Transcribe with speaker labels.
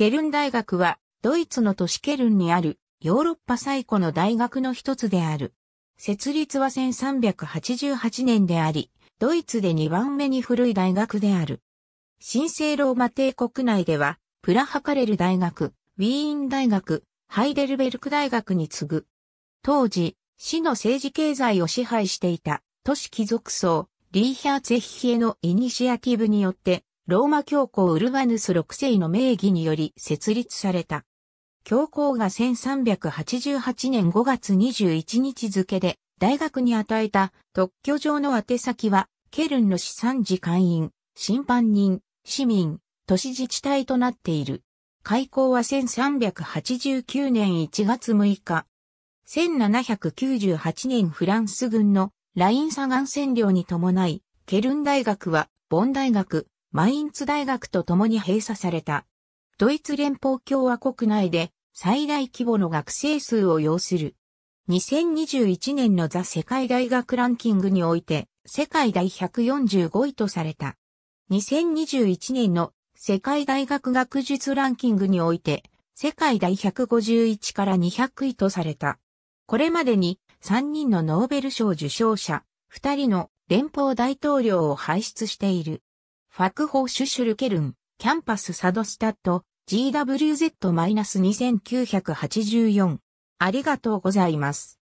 Speaker 1: ケルン大学は、ドイツの都市ケルンにある、ヨーロッパ最古の大学の一つである。設立は1388年であり、ドイツで2番目に古い大学である。神聖ローマ帝国内では、プラハカレル大学、ウィーン大学、ハイデルベルク大学に次ぐ。当時、市の政治経済を支配していた都市貴族層、リーヒャーツェヒヒエのイニシアティブによって、ローマ教皇ウルバヌス6世の名義により設立された。教皇が1388年5月21日付で大学に与えた特許状の宛先は、ケルンの資産次会員、審判人、市民、都市自治体となっている。開校は1389年1月6日。1798年フランス軍のライン左岸占領に伴い、ケルン大学はボン大学、マインツ大学と共に閉鎖された。ドイツ連邦共和国内で最大規模の学生数を要する。2021年のザ世界大学ランキングにおいて世界第145位とされた。2021年の世界大学学術ランキングにおいて世界第151から200位とされた。これまでに3人のノーベル賞受賞者、2人の連邦大統領を輩出している。ファクホーシュシュルケルン、キャンパスサドスタット、GWZ-2984。ありがとうございます。